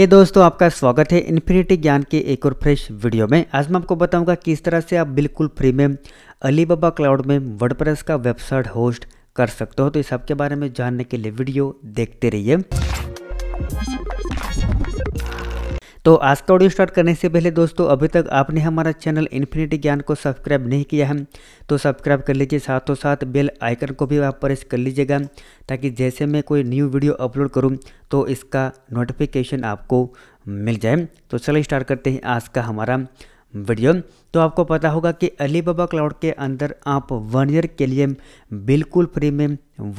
हे hey दोस्तों आपका स्वागत है इन्फिनिटी ज्ञान के एक और फ्रेश वीडियो में आज मैं आपको बताऊंगा किस तरह से आप बिल्कुल फ्री में अलीबाबा क्लाउड में वर्डप्रेस का वेबसाइट होस्ट कर सकते हो तो इस सबके बारे में जानने के लिए वीडियो देखते रहिए तो आज का ऑडियो स्टार्ट करने से पहले दोस्तों अभी तक आपने हमारा चैनल इन्फिनिटी ज्ञान को सब्सक्राइब नहीं किया है तो सब्सक्राइब कर लीजिए साथों साथ बेल आइकन को भी आप प्रेस कर लीजिएगा ताकि जैसे मैं कोई न्यू वीडियो अपलोड करूँ तो इसका नोटिफिकेशन आपको मिल जाए तो चलो स्टार्ट करते हैं आज का हमारा वीडियो तो आपको पता होगा कि अली बाबा क्लाउड के अंदर आप वन ईयर के लिए बिल्कुल फ्री में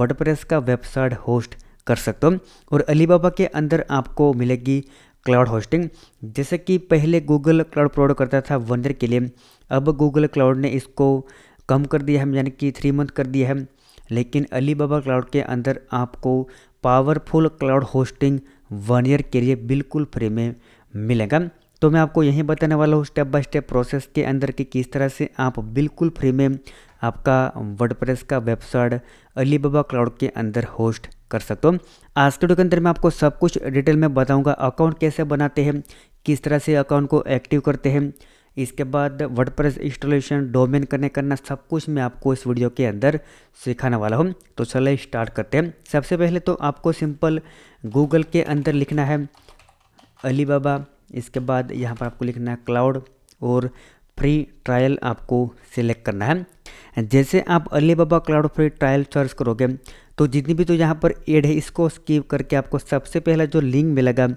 वर्डप्रेस का वेबसाइट होस्ट कर सकते हो और अलीबाबा के अंदर आपको मिलेगी क्लाउड होस्टिंग जैसे कि पहले गूगल क्लाउड प्रोवाइड करता था वन ईयर के लिए अब गूगल क्लाउड ने इसको कम कर दिया है यानी कि थ्री मंथ कर दिया है लेकिन अलीबाबा क्लाउड के अंदर आपको powerful cloud hosting one year के लिए बिल्कुल फ्री में मिलेगा तो मैं आपको यही बताने वाला हूँ स्टेप बाय स्टेप प्रोसेस के अंदर कि किस तरह से आप बिल्कुल फ्री में आपका वर्डप्रेस का वेबसाइट अलीबाबा क्लाउड के अंदर होस्ट कर सकते हो आज के वीडियो के अंदर मैं आपको सब कुछ डिटेल में बताऊंगा अकाउंट कैसे बनाते हैं किस तरह से अकाउंट को एक्टिव करते हैं इसके बाद वर्डप्रेस इंस्टॉलेशन डोमेन करने करना सब कुछ मैं आपको इस वीडियो के अंदर सिखाने वाला हूँ तो चले स्टार्ट करते हैं सबसे पहले तो आपको सिंपल गूगल के अंदर लिखना है अली बाबा इसके बाद यहाँ पर आपको लिखना है क्लाउड और फ्री ट्रायल आपको सिलेक्ट करना है जैसे आप Alibaba cloud free trial search करोगे तो जितनी भी तो यहाँ पर एड है इसको स्कीप करके आपको सबसे पहला जो लिंक मिलेगा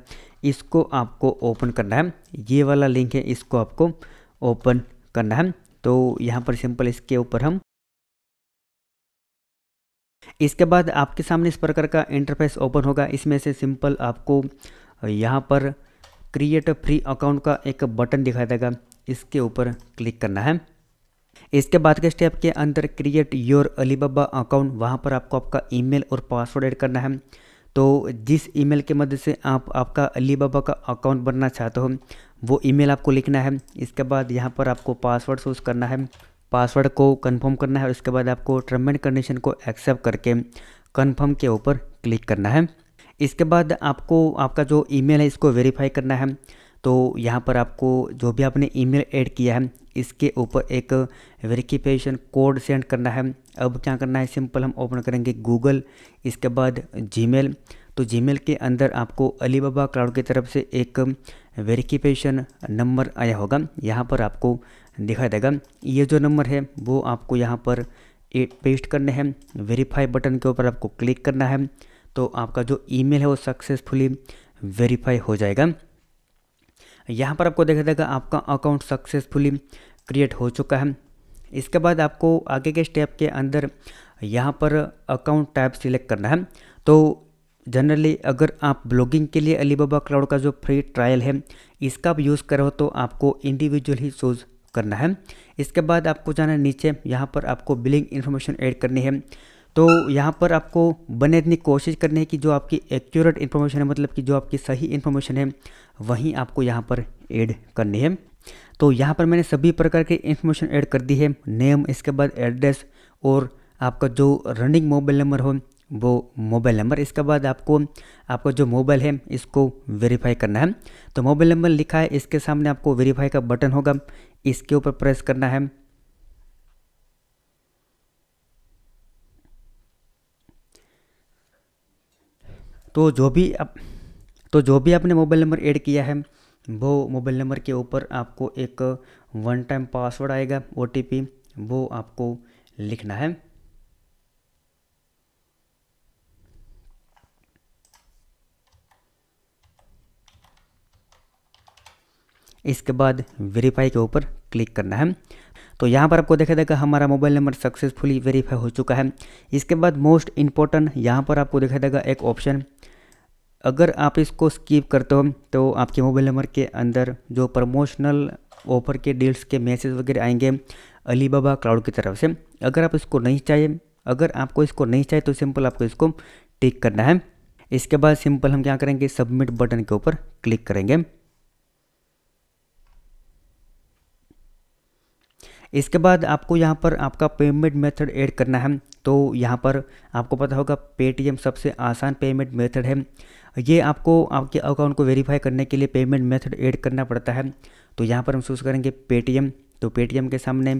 इसको आपको ओपन करना है ये वाला लिंक है इसको आपको ओपन करना है तो यहाँ पर सिंपल इसके ऊपर हम इसके बाद आपके सामने इस प्रकार का इंटरफेस ओपन होगा इसमें से सिंपल आपको यहाँ पर क्रिएट फ्री अकाउंट का एक बटन दिखाई देगा इसके ऊपर क्लिक करना है इसके बाद के स्टेप के अंदर क्रिएट योर अलीबाबा अकाउंट वहाँ पर आपको आपका ईमेल और पासवर्ड ऐड करना है तो जिस ईमेल के मदद से आप आपका अलीबाबा का अकाउंट बनना चाहते हो वो ईमेल आपको लिखना है इसके बाद यहाँ पर आपको पासवर्ड सोर्स करना है पासवर्ड को कंफर्म करना है और इसके बाद आपको टर्म एंड कंडीशन को एक्सेप्ट करके कंफर्म के ऊपर क्लिक करना है इसके बाद आपको आपका जो ईमेल है इसको वेरीफाई करना है तो यहाँ पर आपको जो भी आपने ईमेल ऐड किया है इसके ऊपर एक वेरिफिकेशन कोड सेंड करना है अब क्या करना है सिंपल हम ओपन करेंगे गूगल इसके बाद जीमेल तो जीमेल के अंदर आपको अलीबाबा क्लाउड की तरफ से एक वेरिफिकेशन नंबर आया होगा यहाँ पर आपको दिखाई देगा ये जो नंबर है वो आपको यहाँ पर पेस्ट करने हैं वेरीफाई बटन के ऊपर आपको क्लिक करना है तो आपका जो ईमेल है वो सक्सेसफुली वेरीफाई हो जाएगा यहाँ पर आपको देखा जाएगा आपका अकाउंट सक्सेसफुली क्रिएट हो चुका है इसके बाद आपको आगे के स्टेप के अंदर यहाँ पर अकाउंट टाइप सिलेक्ट करना है तो जनरली अगर आप ब्लॉगिंग के लिए अलीबाबा क्लाउड का जो फ्री ट्रायल है इसका आप यूज़ करो तो आपको इंडिविजुअल ही चूज़ करना है इसके बाद आपको जाना है नीचे यहाँ पर आपको बिलिंग इन्फॉर्मेशन ऐड करनी है तो यहाँ पर आपको बने इतनी कोशिश करनी है कि जो आपकी एक्यूरेट इन्फॉर्मेशन है मतलब कि जो आपकी सही इन्फॉर्मेशन है वहीं आपको यहाँ पर ऐड करनी है तो यहाँ पर मैंने सभी प्रकार के इन्फॉर्मेशन ऐड कर दी है नेम इसके बाद एड्रेस और आपका जो रनिंग मोबाइल नंबर हो वो मोबाइल नंबर इसके बाद आपको आपका जो मोबाइल है इसको वेरीफाई करना है तो मोबाइल नंबर लिखा है इसके सामने आपको वेरीफाई का बटन होगा इसके ऊपर प्रेस करना है तो जो भी आप तो जो भी आपने मोबाइल नंबर ऐड किया है वो मोबाइल नंबर के ऊपर आपको एक वन टाइम पासवर्ड आएगा ओ वो आपको लिखना है इसके बाद वेरीफाई के ऊपर क्लिक करना है तो यहाँ पर आपको देखा देगा हमारा मोबाइल नंबर सक्सेसफुली वेरीफाई हो चुका है इसके बाद मोस्ट इंपॉर्टेंट यहाँ पर आपको देखा देगा एक ऑप्शन अगर आप इसको स्कीप करते हो तो आपके मोबाइल नंबर के अंदर जो प्रमोशनल ऑफर के डील्स के मैसेज वगैरह आएंगे अलीबाबा क्लाउड की तरफ से अगर आप इसको नहीं चाहिए अगर आपको इसको नहीं चाहिए तो सिंपल आपको इसको टिक करना है इसके बाद सिंपल हम क्या करेंगे सबमिट बटन के ऊपर क्लिक करेंगे इसके बाद आपको यहाँ पर आपका पेमेंट मेथड ऐड करना है तो यहाँ पर आपको पता होगा पेटीएम सबसे आसान पेमेंट मेथड है ये आपको आपके अकाउंट को वेरीफाई करने के लिए पेमेंट मेथड ऐड करना पड़ता है तो यहाँ पर हम चूज़ करेंगे पेटीएम तो पेटीएम के सामने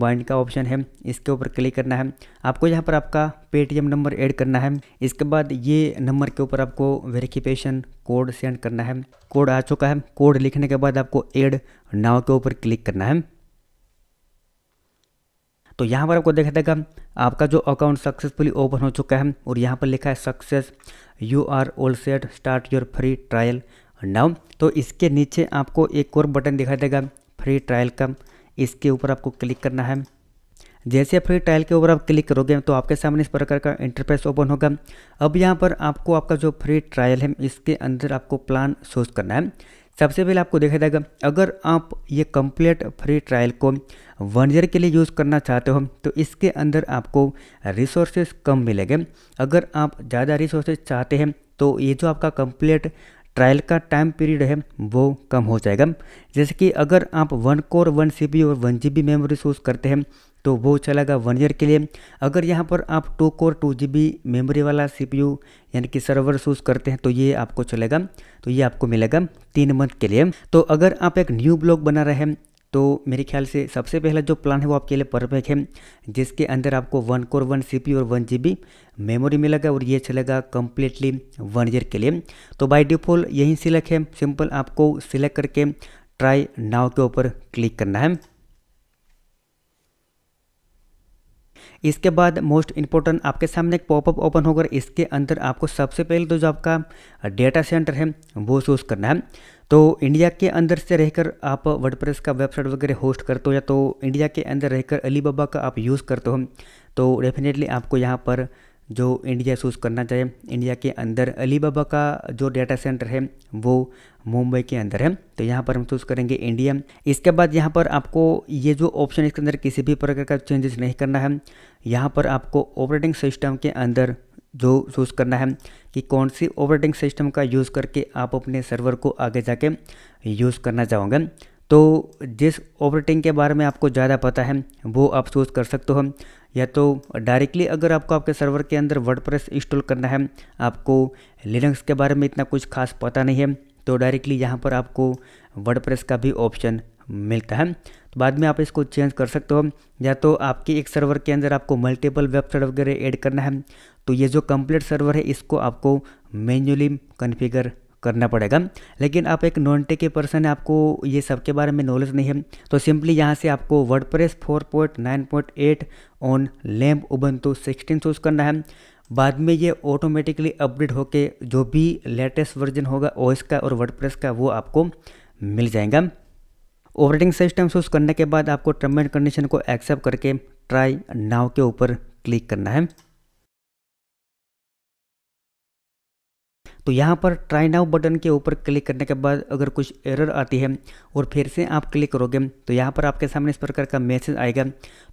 बाइंड का ऑप्शन है इसके ऊपर क्लिक करना है आपको यहाँ पर आपका पेटीएम नंबर ऐड करना है इसके बाद ये नंबर के ऊपर आपको वेरिफिकेशन कोड सेंड करना है कोड आ चुका है कोड लिखने के बाद आपको एड नाव के ऊपर क्लिक करना है तो यहाँ पर आपको देखा देगा आपका जो अकाउंट सक्सेसफुली ओपन हो चुका है और यहाँ पर लिखा है success you are all set start your free trial now तो इसके नीचे आपको एक और बटन दिखाई देगा फ्री ट्रायल का इसके ऊपर आपको क्लिक करना है जैसे फ्री ट्रायल के ऊपर आप क्लिक करोगे तो आपके सामने इस प्रकार का इंटरफेस ओपन होगा अब यहाँ पर आपको आपका जो फ्री ट्रायल है इसके अंदर आपको प्लान सोच करना है सबसे पहले आपको देखा जाएगा अगर आप ये कंप्लीट फ्री ट्रायल को वन ईयर के लिए यूज़ करना चाहते हो तो इसके अंदर आपको रिसोर्सेज कम मिलेंगे अगर आप ज़्यादा रिसोर्सेज चाहते हैं तो ये जो आपका कंप्लीट ट्रायल का टाइम पीरियड है वो कम हो जाएगा जैसे कि अगर आप वन कोर वन सी और वन जी मेमोरी यूज़ करते हैं तो वो चलेगा वन ईयर के लिए अगर यहाँ पर आप two core two G memory वाला सी यानी कि सर्वर यूज़ करते हैं तो ये आपको चलेगा तो ये आपको मिलेगा तीन मंथ के लिए तो अगर आप एक न्यू ब्लॉग बना रहे हैं तो मेरे ख्याल से सबसे पहला जो प्लान है वो आपके लिए परफेक्ट है जिसके अंदर आपको वन कोर वन सी और वन जी मेमोरी मिलेगा और ये चलेगा कम्प्लीटली वन ईयर के लिए तो बाई डिफ़ॉल्ट यही सिलेक्ट है सिंपल आपको सिलेक्ट करके ट्राई नाव के ऊपर क्लिक करना है इसके बाद मोस्ट इंपॉर्टेंट आपके सामने एक पॉपअप ओपन होकर इसके अंदर आपको सबसे पहले तो जो आपका डेटा सेंटर है वो चूज़ करना है तो इंडिया के अंदर से रहकर आप वर्डप्रेस का वेबसाइट वगैरह होस्ट करते हो या तो इंडिया के अंदर रहकर अलीबाबा का आप यूज़ करते हो तो डेफिनेटली आपको यहाँ पर जो इंडिया चूज़ करना चाहिए इंडिया के अंदर अलीबाबा का जो डेटा सेंटर है वो मुंबई के अंदर है तो यहाँ पर हम चूज़ करेंगे इंडिया इसके बाद यहाँ पर आपको ये जो ऑप्शन इसके अंदर किसी भी प्रकार का चेंजेस नहीं करना है यहाँ पर आपको ऑपरेटिंग सिस्टम के अंदर जो चूज़ करना है कि कौन सी ऑपरेटिंग सिस्टम का यूज़ करके आप अपने सर्वर को आगे जाके यूज़ करना चाहोगे तो जिस ऑपरेटिंग के बारे में आपको ज़्यादा पता है वो आप चूज़ कर सकते हो या तो डायरेक्टली अगर आपको आपके सर्वर के अंदर वर्डप्रेस इंस्टॉल करना है आपको लिनक्स के बारे में इतना कुछ खास पता नहीं है तो डायरेक्टली यहाँ पर आपको वर्ड का भी ऑप्शन मिलता है तो बाद में आप इसको चेंज कर सकते हो या तो आपके एक सर्वर के अंदर आपको मल्टीपल वेबसाइट वगैरह ऐड करना है तो ये जो कंप्लीट सर्वर है इसको आपको मैन्युअली कन्फिगर करना पड़ेगा लेकिन आप एक नॉन टेके पर्सन है आपको ये सब के बारे में नॉलेज नहीं है तो सिंपली यहाँ से आपको WordPress four point nine point eight on LAMP Ubuntu sixteen choose करना है बाद में ये ऑटोमेटिकली अपडेट होके जो भी लेटेस्ट वर्जन होगा ओएस का और वर्डप्रेस का वो आपको मिल जाएगा ऑपरेटिंग सिस्टम सूज करने के बाद आपको टर्म एंड कंडीशन को एक्सेप्ट करके ट्राई नाव के ऊपर क्लिक करना है तो यहाँ पर ट्राई नाउ बटन के ऊपर क्लिक करने के बाद अगर कुछ एरर आती है और फिर से आप क्लिक करोगे तो यहाँ पर आपके सामने इस प्रकार का मैसेज आएगा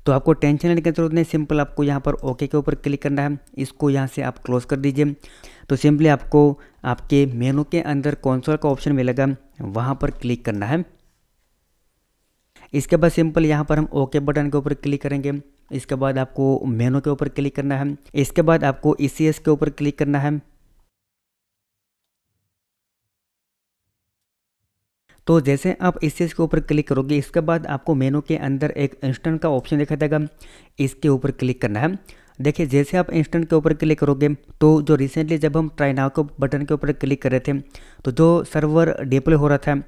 तो आपको टेंशन लेने की जरूरत नहीं सिंपल आपको यहाँ पर ओके के ऊपर क्लिक करना है इसको यहाँ से आप क्लोज कर दीजिए तो सिंपली आपको आपके मेनू के अंदर कौनसोल का ऑप्शन मिलेगा वहाँ पर क्लिक करना है इसके बाद सिंपल यहाँ पर हम ओके बटन के ऊपर क्लिक करेंगे इसके बाद आपको मेनू के ऊपर क्लिक करना है इसके बाद आपको ई के ऊपर क्लिक करना है तो जैसे आप इस चीज़ के ऊपर क्लिक करोगे इसके बाद आपको मेनू के अंदर एक इंस्टेंट का ऑप्शन दिखा देगा इसके ऊपर क्लिक करना है देखिए जैसे आप इंस्टेंट के ऊपर क्लिक करोगे तो जो रिसेंटली जब हम ट्राई नाउ के बटन के ऊपर क्लिक कर रहे थे तो जो सर्वर डिप्ले हो रहा था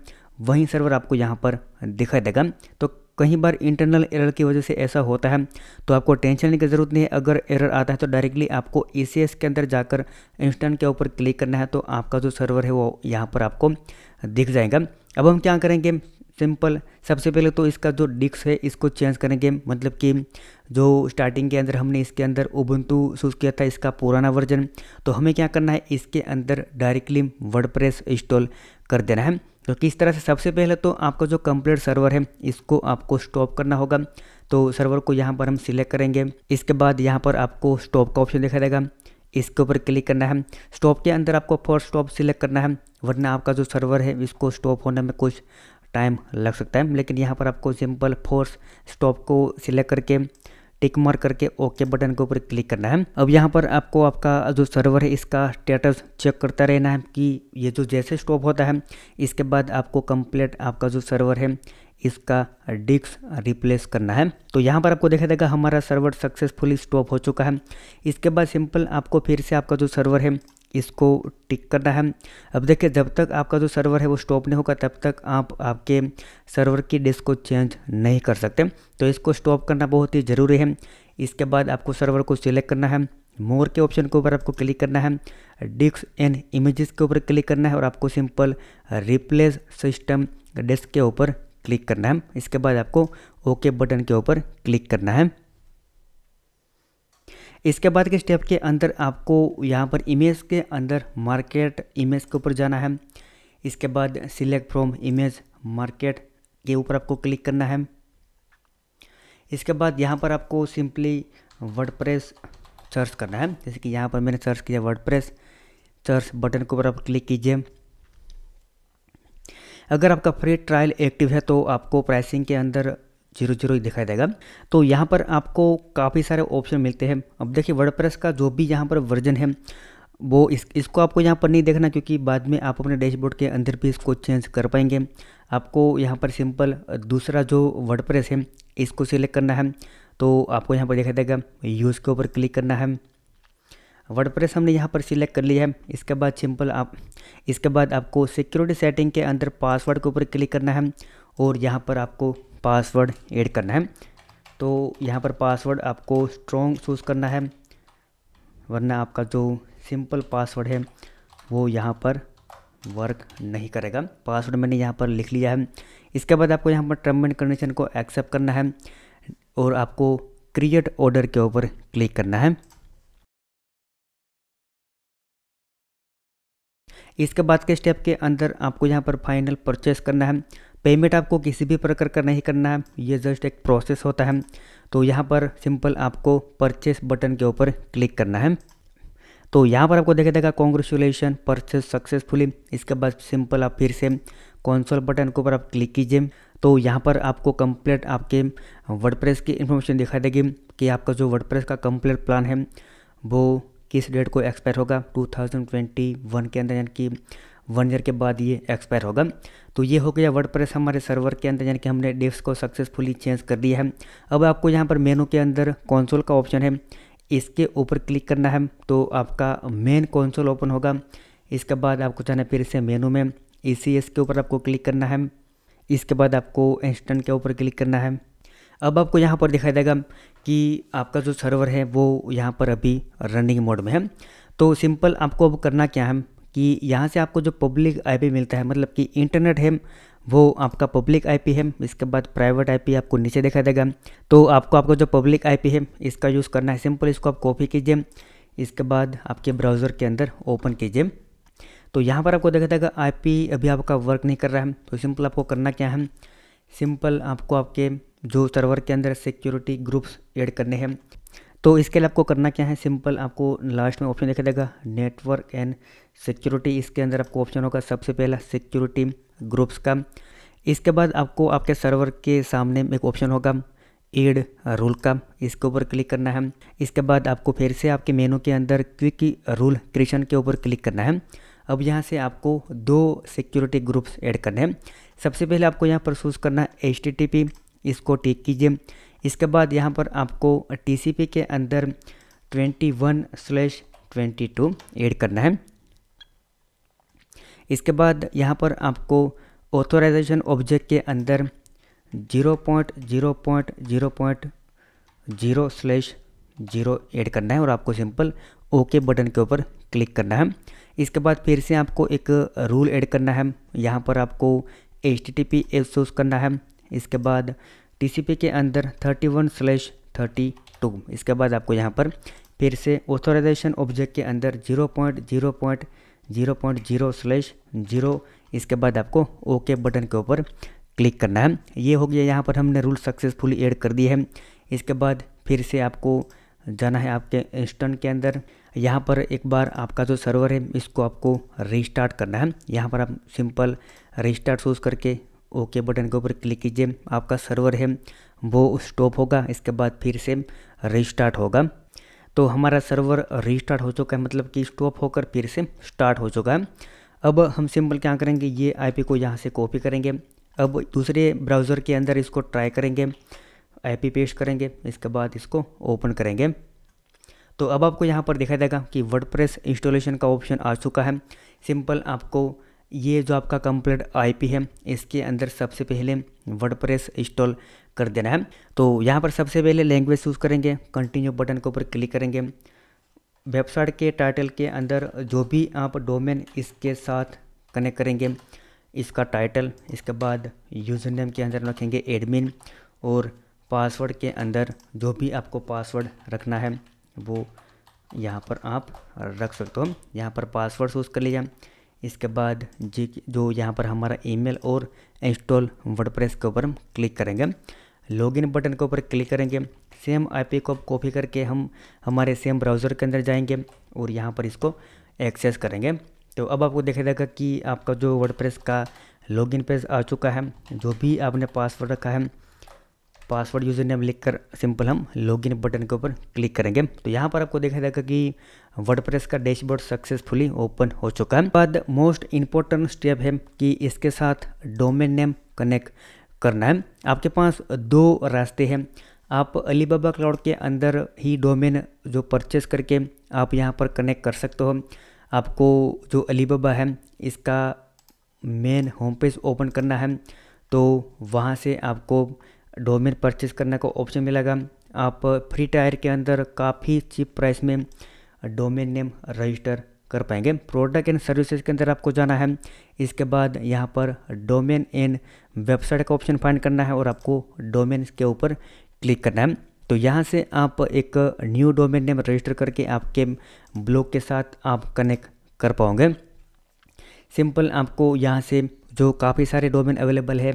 वहीं सर्वर आपको यहाँ पर दिखाई देगा तो कहीं बार इंटरनल एरर की वजह से ऐसा होता है तो आपको टेंशन लेने की ज़रूरत नहीं है अगर एरर आता है तो डायरेक्टली आपको ई के अंदर जाकर इंस्टेंट के ऊपर क्लिक करना है तो आपका जो सर्वर है वो यहाँ पर आपको दिख जाएगा अब हम क्या करेंगे सिंपल सबसे पहले तो इसका जो डिस्क है इसको चेंज करेंगे मतलब कि जो स्टार्टिंग के अंदर हमने इसके अंदर ओबंतु सूज किया था इसका पुराना वर्जन तो हमें क्या करना है इसके अंदर डायरेक्टली वर्डप्रेस इंस्टॉल कर देना है तो किस तरह से सबसे पहले तो आपका जो कंप्लीट सर्वर है इसको आपको स्टॉप करना होगा तो सर्वर को यहाँ पर हम सिलेक्ट करेंगे इसके बाद यहाँ पर आपको स्टॉप का ऑप्शन दिखा देगा इसके ऊपर क्लिक करना है स्टॉप के अंदर आपको फर्स्ट स्टॉप सिलेक्ट करना है वरना आपका जो सर्वर है इसको स्टॉप होने में कुछ टाइम लग सकता है लेकिन यहाँ पर आपको सिंपल फोर्स स्टॉप को सिलेक्ट करके टिक मार करके ओके बटन के ऊपर क्लिक करना है अब यहाँ पर आपको आपका जो सर्वर है इसका स्टेटस चेक करता रहना है कि ये जो जैसे स्टॉप होता है इसके बाद आपको कंप्लीट आपका जो सर्वर है इसका डिस्क रिप्लेस करना है तो यहाँ पर आपको देखा देगा हमारा सर्वर सक्सेसफुली स्टॉप हो चुका है इसके बाद सिंपल आपको फिर से आपका जो सर्वर है इसको टिक करना है अब देखिए जब तक आपका जो सर्वर है वो स्टॉप नहीं होगा तब तक आप आपके सर्वर की डिस्क को चेंज नहीं कर सकते तो इसको स्टॉप करना बहुत ही ज़रूरी है इसके बाद आपको सर्वर को सिलेक्ट करना है मोर के ऑप्शन के ऊपर आपको क्लिक करना है डिस्क एंड इमेजेस के ऊपर क्लिक करना है और आपको सिंपल रिप्लेस सिस्टम डिस्क के ऊपर क्लिक करना है इसके बाद आपको ओके बटन के ऊपर क्लिक करना है इसके बाद के स्टेप के अंदर आपको यहाँ पर इमेज के अंदर मार्केट इमेज के ऊपर जाना है इसके बाद सिलेक्ट फ्रॉम इमेज मार्केट के ऊपर आपको क्लिक करना है इसके बाद यहाँ पर आपको सिंपली वर्डप्रेस सर्च करना है जैसे कि यहाँ पर मैंने सर्च किया वर्डप्रेस सर्च बटन के ऊपर आप क्लिक कीजिए अगर आपका फ्री ट्रायल एक्टिव है तो आपको प्राइसिंग के अंदर जीरो जीरो दिखाई देगा तो यहाँ पर आपको काफ़ी सारे ऑप्शन मिलते हैं अब देखिए वर्डप्रेस का जो भी यहाँ पर वर्जन है वो इस इसको आपको यहाँ पर नहीं देखना क्योंकि बाद में आप अपने डैशबोर्ड के अंदर भी इसको चेंज कर पाएंगे आपको यहाँ पर सिंपल दूसरा जो वर्डप्रेस है इसको सिलेक्ट करना है तो आपको यहाँ पर देखा देगा यूज़ के ऊपर क्लिक करना है वर्डप्रेस हमने यहाँ पर सिलेक्ट कर लिया है इसके बाद सिंपल आप इसके बाद आपको सिक्योरिटी सेटिंग के अंदर पासवर्ड के ऊपर क्लिक करना है और यहाँ पर आपको पासवर्ड ऐड करना है तो यहाँ पर पासवर्ड आपको स्ट्रॉन्ग चूज़ करना है वरना आपका जो सिंपल पासवर्ड है वो यहाँ पर वर्क नहीं करेगा पासवर्ड मैंने यहाँ पर लिख लिया है इसके बाद आपको यहाँ पर टर्म एंड कंडीशन को एक्सेप्ट करना है और आपको क्रिएट ऑर्डर के ऊपर क्लिक करना है इसके बाद के स्टेप के अंदर आपको यहाँ पर फाइनल परचेस करना है पेमेंट आपको किसी भी प्रकार का नहीं करना है ये जस्ट एक प्रोसेस होता है तो यहाँ पर सिंपल आपको परचेस बटन के ऊपर क्लिक करना है तो यहाँ पर आपको देखा देगा कॉन्ग्रेचुलेसन परचेस सक्सेसफुली इसके बाद सिंपल आप फिर से कॉन्सोल बटन के ऊपर आप क्लिक कीजिए तो यहाँ पर आपको कंप्लीट आपके वर्डप्रेस की इन्फॉर्मेशन दिखाई देगी कि आपका जो वर्डप्रेस का कंप्लीट प्लान है वो किस डेट को एक्सपायर होगा 2021 के अंदर यानी कि वन ईयर के बाद ये एक्सपायर होगा तो ये हो गया वर्ड प्रेस हमारे सर्वर के अंदर यानी कि हमने डेट्स को सक्सेसफुली चेंज कर दिया है अब आपको यहाँ पर मेनू के अंदर कौनसोल का ऑप्शन है इसके ऊपर क्लिक करना है तो आपका मेन कौनसोल ओपन होगा इसके बाद आपको जाना फिर से मेनू में ई के ऊपर आपको क्लिक करना है इसके बाद आपको इंस्टेंट के ऊपर क्लिक करना है अब आपको यहाँ पर दिखाई देगा कि आपका जो सर्वर है वो यहाँ पर अभी रनिंग मोड में है तो सिंपल आपको अब करना क्या है कि यहाँ से आपको जो पब्लिक आईपी मिलता है मतलब कि इंटरनेट है वो आपका पब्लिक आईपी है इसके बाद प्राइवेट आईपी आपको नीचे दिखाई देगा तो आपको आपका जो पब्लिक आईपी है इसका यूज़ करना है सिंपल इसको आप कॉपी कीजिए इसके बाद आपके ब्राउज़र के अंदर ओपन कीजिए तो यहाँ पर आपको देखा जाएगा आई अभी आपका वर्क नहीं कर रहा है तो सिंपल आपको करना क्या है सिंपल आपको आपके जो सर्वर के अंदर सिक्योरिटी ग्रुप्स ऐड करने हैं तो इसके लिए आपको करना क्या है सिंपल आपको लास्ट में ऑप्शन देखा देगा नेटवर्क एंड सिक्योरिटी इसके अंदर आपको ऑप्शन होगा सबसे पहला सिक्योरिटी ग्रुप्स का इसके बाद आपको आपके सर्वर के सामने एक ऑप्शन होगा एड रूल का इसके ऊपर क्लिक करना है इसके बाद आपको फिर से आपके मेनू के अंदर क्विक रूल क्रिएशन के ऊपर क्लिक करना है अब यहाँ से आपको दो सिक्योरिटी ग्रुप्स ऐड करने हैं सबसे पहले आपको यहाँ पर चूज़ करना है एच टी टी पी इसको टिक कीजिए इसके बाद यहाँ पर आपको टीसीपी के अंदर twenty one slash twenty two add करना है इसके बाद यहाँ पर आपको ऑथोराइजेशन ऑब्जेक्ट के अंदर zero point zero point zero point zero slash zero add करना है और आपको सिंपल ओके बटन के ऊपर क्लिक करना है इसके बाद फिर से आपको एक रूल ऐड करना है यहाँ पर आपको H T T P add करना है इसके बाद टीसीपी के अंदर thirty one slash thirty two इसके बाद आपको यहाँ पर फिर से ऑथोराइजेशन ऑब्जेक्ट के अंदर zero point zero point zero point zero slash zero इसके बाद आपको ओके बटन के ऊपर क्लिक करना है ये हो गया यहाँ पर हमने रूल सक्सेसफुली ऐड कर दी है इसके बाद फिर से आपको जाना है आपके इंस्टेंट के अंदर यहाँ पर एक बार आपका जो सर्वर है इसको आपको रिस्टार्ट करना है यहाँ पर आप सिंपल रिस्टार्ट सोच करके ओके बटन के ऊपर क्लिक कीजिए आपका सर्वर है वो स्टॉप होगा इसके बाद फिर से रिस्टार्ट होगा तो हमारा सर्वर रिस्टार्ट हो चुका है मतलब कि स्टॉप होकर फिर से स्टार्ट हो चुका है अब हम सिंपल क्या करेंगे ये आईपी को यहाँ से कॉपी करेंगे अब दूसरे ब्राउज़र के अंदर इसको ट्राई करेंगे आईपी पेश करेंगे इसके बाद इसको ओपन करेंगे तो अब आपको यहाँ पर दिखाई देगा कि वर्डप्रेस इंस्टॉलेशन का ऑप्शन आ चुका है सिंपल आपको ये जो आपका कंप्लीट आईपी है इसके अंदर सबसे पहले वर्डप्रेस इंस्टॉल कर देना है तो यहाँ पर सबसे पहले लैंग्वेज चूज़ करेंगे कंटिन्यू बटन के ऊपर क्लिक करेंगे वेबसाइट के टाइटल के अंदर जो भी आप डोमेन इसके साथ कनेक्ट करेंगे इसका टाइटल इसके बाद यूज़र नेम के अंदर रखेंगे एडमिन और पासवर्ड के अंदर जो भी आपको पासवर्ड रखना है वो यहाँ पर आप रख सकते हो यहाँ पर पासवर्ड चूज़ कर लीजिए इसके बाद जी जो यहाँ पर हमारा ईमेल और इंस्टॉल वर्डप्रेस के ऊपर हम क्लिक करेंगे लॉगिन बटन के ऊपर क्लिक करेंगे सेम आई को कॉपी करके हम हमारे सेम ब्राउज़र के अंदर जाएंगे और यहाँ पर इसको एक्सेस करेंगे तो अब आपको देखा जाएगा कि आपका जो वर्डप्रेस का लॉगिन पेज आ चुका है जो भी आपने पासवर्ड रखा है पासवर्ड यूज़र नेम लिख कर सिंपल हम लॉगिन बटन के ऊपर क्लिक करेंगे तो यहाँ पर आपको देखा जाएगा कि वर्डप्रेस का डैशबोर्ड सक्सेसफुली ओपन हो चुका है बाद मोस्ट इंपॉर्टेंट स्टेप है कि इसके साथ डोमेन नेम कनेक्ट करना है आपके पास दो रास्ते हैं आप अलीबाबा क्लाउड के अंदर ही डोमेन जो परचेस करके आप यहाँ पर कनेक्ट कर सकते हो आपको जो अलीबाबा है इसका मेन होम पेज ओपन करना है तो वहाँ से आपको डोमेन परचेज करने का ऑप्शन मिलेगा आप फ्री टायर के अंदर काफ़ी चीप प्राइस में डोमेन नेम रजिस्टर कर पाएंगे प्रोडक्ट एंड सर्विसेज के अंदर आपको जाना है इसके बाद यहाँ पर डोमेन एंड वेबसाइट का ऑप्शन फाइंड करना है और आपको डोमेन के ऊपर क्लिक करना है तो यहाँ से आप एक न्यू डोमेन नेम रजिस्टर करके आपके ब्लॉग के साथ आप कनेक्ट कर पाओगे सिंपल आपको यहाँ से जो काफ़ी सारे डोमेन अवेलेबल है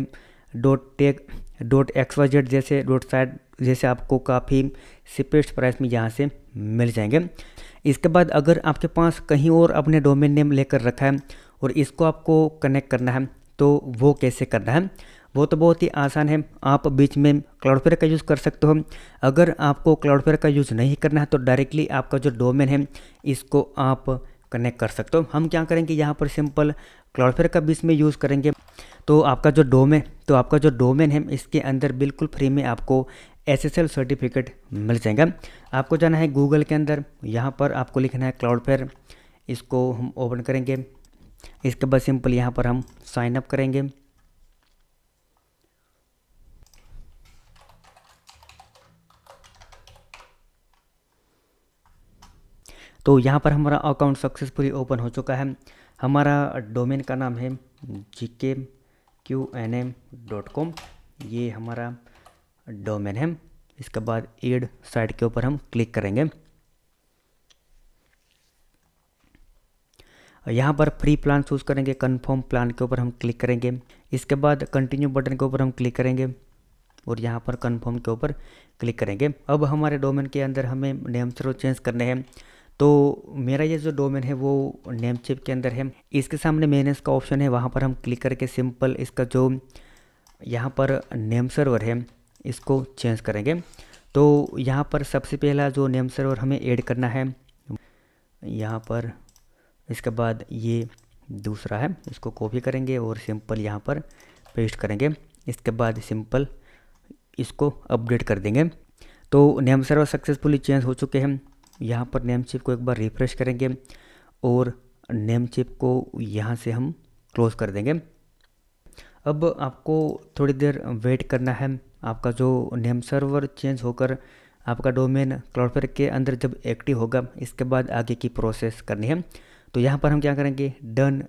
dot tech dot X Y Z जैसे डॉट साइड जैसे आपको काफ़ी सिपेस्ट प्राइस में यहाँ से मिल जाएंगे इसके बाद अगर आपके पास कहीं और अपने डोमेन नेम लेकर रखा है और इसको आपको कनेक्ट करना है तो वो कैसे करना है वो तो बहुत ही आसान है आप बीच में क्लाउडफेयर का यूज़ कर सकते हो अगर आपको क्लाउडफेयर का यूज़ नहीं करना है तो डायरेक्टली आपका जो डोमेन है इसको आप कनेक्ट कर सकते हो हम क्या करेंगे यहाँ पर सिंपल क्लॉडफेयर का भी इसमें यूज़ करेंगे तो आपका जो डोमेन तो आपका जो डोमेन है इसके अंदर बिल्कुल फ्री में आपको एस एस एल सर्टिफिकेट मिल जाएगा आपको जाना है गूगल के अंदर यहाँ पर आपको लिखना है क्लाउडफेयर इसको हम ओपन करेंगे इसके बाद सिंपल यहाँ पर हम साइन अप करेंगे तो यहाँ पर हमारा अकाउंट सक्सेसफुली ओपन हो चुका है हमारा डोमेन का नाम है G K Q N M dot com ये हमारा डोमेन है इसके बाद एड साइट के ऊपर हम क्लिक करेंगे यहाँ पर फ्री प्लान चूज़ करेंगे कंफर्म प्लान के ऊपर हम क्लिक करेंगे इसके बाद कंटिन्यू बटन के ऊपर हम क्लिक करेंगे और यहाँ पर कंफर्म के ऊपर क्लिक करेंगे अब हमारे डोमेन के अंदर हमें नेम चेंज करने हैं तो मेरा ये जो डोमेन है वो नेम चिप के अंदर है इसके सामने मैनेज का ऑप्शन है वहाँ पर हम क्लिक करके सिंपल इसका जो यहाँ पर नेम सर्वर है इसको चेंज करेंगे तो यहाँ पर सबसे पहला जो नेम सर्वर हमें ऐड करना है यहाँ पर इसके बाद ये दूसरा है इसको कॉपी करेंगे और सिंपल यहाँ पर पेस्ट करेंगे इसके बाद सिंपल इसको अपडेट कर देंगे तो नेम सर्वर सक्सेसफुली चेंज हो चुके हैं यहाँ पर नेम चिप को एक बार रिफ्रेश करेंगे और नेम चिप को यहाँ से हम क्लोज कर देंगे अब आपको थोड़ी देर वेट करना है आपका जो नेम सर्वर चेंज होकर आपका डोमेन क्लाउडफेयर के अंदर जब एक्टिव होगा इसके बाद आगे की प्रोसेस करनी है तो यहाँ पर हम क्या करेंगे डन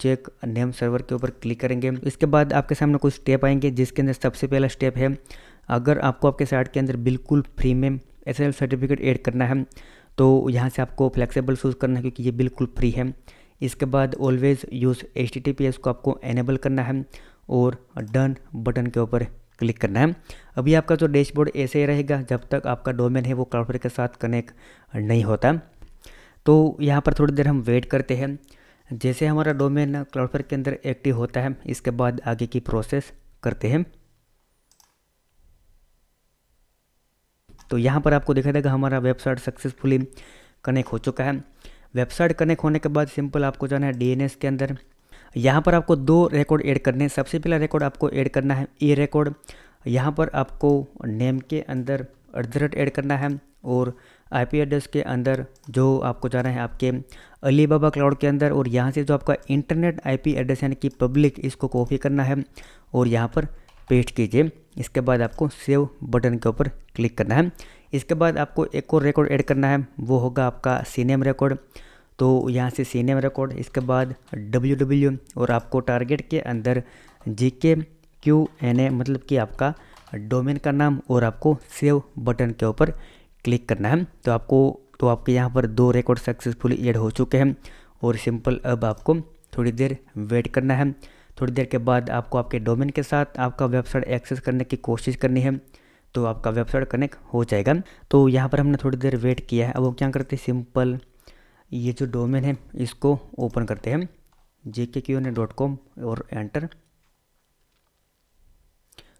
चेक नेम सर्वर के ऊपर क्लिक करेंगे इसके बाद आपके सामने कुछ स्टेप आएंगे जिसके अंदर सबसे पहला स्टेप है अगर आपको आपके साइट के अंदर बिल्कुल फ्री में एस एल सर्टिफिकेट ऐड करना है तो यहाँ से आपको फ्लेक्सिबल शूज़ करना है क्योंकि ये बिल्कुल फ्री है इसके बाद always use H T T P S को आपको एनेबल करना है और डन बटन के ऊपर क्लिक करना है अभी आपका जो डैशबोर्ड ऐसे ही रहेगा जब तक आपका डोमेन है वो क्लाउडवेयर के साथ कनेक्ट नहीं होता तो यहाँ पर थोड़ी देर हम वेट करते हैं जैसे हमारा डोमेन क्लाउडवेयर के अंदर एक्टिव होता है इसके बाद आगे की प्रोसेस करते हैं तो यहाँ पर आपको दिखाई देगा हमारा वेबसाइट सक्सेसफुली कनेक्ट हो चुका है वेबसाइट कनेक्ट होने के बाद सिंपल आपको जाना है डी के अंदर यहाँ पर आपको दो रिकॉर्ड ऐड करने हैं सबसे पहला रिकॉर्ड आपको ऐड करना है ई e रिकॉर्ड यहाँ पर आपको नेम के अंदर एट ऐड करना है और आईपी एड्रेस के अंदर जो आपको जाना है आपके अली बाबा क्लाउड के अंदर और यहाँ से जो आपका इंटरनेट आईपी एड्रेस यानी कि पब्लिक इसको कॉपी करना है और यहाँ पर पेस्ट कीजिए इसके बाद आपको सेव बटन के ऊपर क्लिक करना है इसके बाद आपको एक और रिकॉर्ड ऐड करना है वो होगा आपका सीनेम रिकॉर्ड तो यहाँ से सीनेम रिकॉर्ड इसके बाद डब्ल्यू डब्ल्यू और आपको टारगेट के अंदर जी के क्यू एन ए मतलब कि आपका डोमेन का नाम और आपको सेव बटन के ऊपर क्लिक करना है तो आपको तो आपके यहाँ पर दो रिकॉर्ड सक्सेसफुली एड हो चुके हैं और सिंपल अब आपको थोड़ी देर वेट करना है थोड़ी देर के बाद आपको आपके डोमेन के साथ आपका वेबसाइट एक्सेस करने की कोशिश करनी है तो आपका वेबसाइट कनेक्ट हो जाएगा तो यहाँ पर हमने थोड़ी देर वेट किया है अब वो क्या करते हैं सिंपल ये जो डोमेन है इसको ओपन करते हैं J K Q dot com और एंटर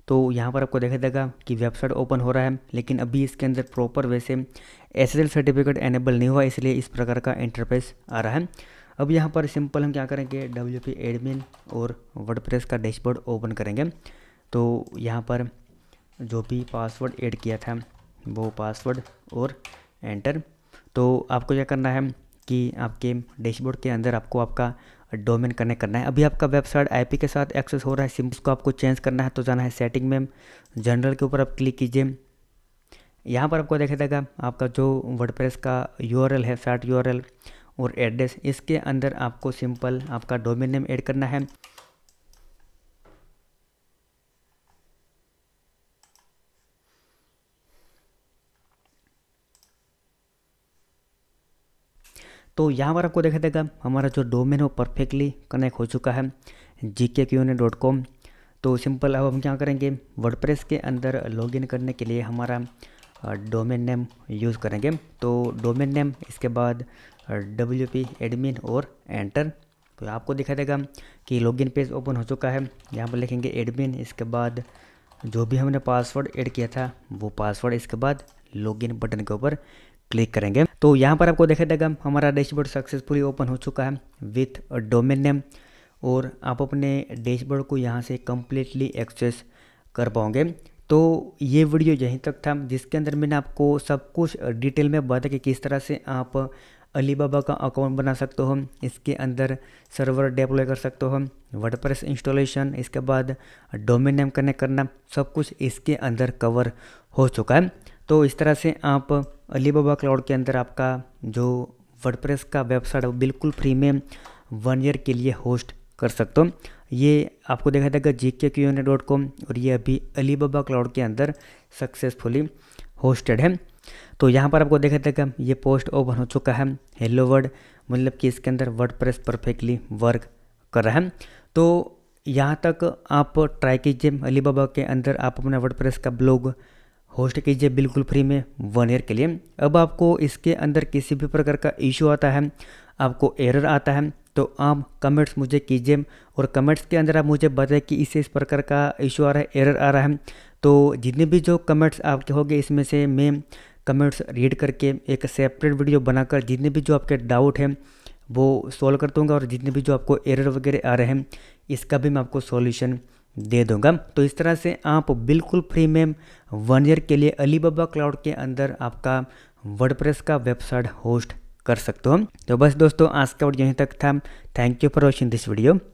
तो यहाँ पर आपको देखा जाएगा कि वेबसाइट ओपन हो रहा है लेकिन अभी इसके अंदर प्रॉपर वैसे एस सर्टिफिकेट एनेबल नहीं हुआ इसलिए इस प्रकार का इंटरफेस आ रहा है अब यहाँ पर सिंपल हम क्या करेंगे डब्ल्यू पी एडमिन और वर्डप्रेस का डैशबोर्ड ओपन करेंगे तो यहाँ पर जो भी पासवर्ड ऐड किया था वो पासवर्ड और एंटर तो आपको क्या करना है कि आपके डैशबोर्ड के अंदर आपको आपका डोमेन कनेक्ट करना है अभी आपका वेबसाइट आईपी के साथ एक्सेस हो रहा है सिम को आपको चेंज करना है तो जाना है सेटिंग में जनरल के ऊपर आप क्लिक कीजिए यहाँ पर आपको देखा जाएगा आपका जो वर्डप्रेस का यूआरएल है साइट यूआरएल और एड्रेस इसके अंदर आपको सिंपल आपका डोमेन नेम ऐड करना है तो यहाँ पर आपको देखा देगा हमारा जो डोमेन है वो परफेक्टली कनेक्ट हो चुका है G Q N dot com तो सिंपल अब हम क्या करेंगे वर्डप्रेस के अंदर लॉगिन करने के लिए हमारा डोमेन नेम यूज़ करेंगे तो डोमेन नेम इसके बाद डब्ल्यू पी एडमिन और एंटर तो आपको दिखा देगा कि लॉगिन पेज ओपन हो चुका है यहाँ पर लिखेंगे एडमिन इसके बाद जो भी हमने पासवर्ड ऐड किया था वो पासवर्ड इसके बाद लॉगिन बटन के ऊपर क्लिक करेंगे तो यहाँ पर आपको दिखा देगा हमारा डैशबोर्ड सक्सेसफुली ओपन हो चुका है विथ डोमेन नेम और आप अपने डैशबोर्ड को यहाँ से कम्प्लीटली एक्सेस कर पाओगे तो ये वीडियो यहीं तक था जिसके अंदर मैंने आपको सब कुछ डिटेल में बताया कि किस तरह से आप अलीबाबा का अकाउंट बना सकते हो इसके अंदर सर्वर डेप्लॉय कर सकते हो वर्डप्रेस इंस्टॉलेशन इसके बाद डोमेन नेम कनेक्ट करना सब कुछ इसके अंदर कवर हो चुका है तो इस तरह से आप अलीबाबा क्लाउड के अंदर आपका जो वर्डप्रेस का वेबसाइट बिल्कुल फ्री में वन ईयर के लिए होस्ट कर सकते हो ये आपको देखा जाएगा जी K Q N dot com और ये अभी अली बाबा क्लाउड के अंदर सक्सेसफुली होस्टेड है तो यहाँ पर आपको देखा जाएगा ये पोस्ट ओपन हो चुका है हेलो वर्ड मतलब कि इसके अंदर वर्ड प्रेस परफेक्टली वर्क कर रहा है तो यहाँ तक आप ट्राई कीजिए अलीबाबा के अंदर आप अपना वर्ड प्रेस का ब्लॉग होस्ट कीजिए बिल्कुल फ्री में वन ईयर के लिए अब आपको इसके अंदर किसी भी प्रकार का इशू आता है आपको एरर आता है तो आप कमेंट्स मुझे कीजिए और कमेंट्स के अंदर आप मुझे बताएं कि इससे इस प्रकार का इशू आ रहा है एरर आ रहा है तो जितने भी जो कमेंट्स आपके होंगे इसमें से मैं कमेंट्स रीड करके एक सेपरेट वीडियो बनाकर जितने भी जो आपके डाउट हैं वो सॉल्व कर दूँगा और जितने भी जो आपको एरर वगैरह आ रहे हैं इसका भी मैं आपको सॉल्यूशन दे दूंगा तो इस तरह से आप बिल्कुल फ्री में वन ईयर के लिए अलीबाबा क्लाउड के अंदर आपका वर्डप्रेस का वेबसाइट होस्ट कर सकते हो तो बस दोस्तों आज का वीडियो यहीं तक था thank you for watching this video